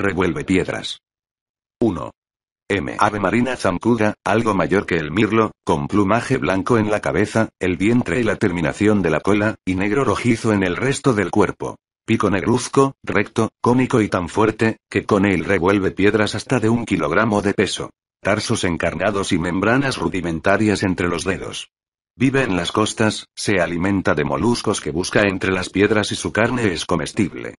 Revuelve piedras. 1. M. Ave marina zancuda, algo mayor que el mirlo, con plumaje blanco en la cabeza, el vientre y la terminación de la cola, y negro rojizo en el resto del cuerpo. Pico negruzco, recto, cónico y tan fuerte, que con él revuelve piedras hasta de un kilogramo de peso. Tarsos encarnados y membranas rudimentarias entre los dedos. Vive en las costas, se alimenta de moluscos que busca entre las piedras y su carne es comestible.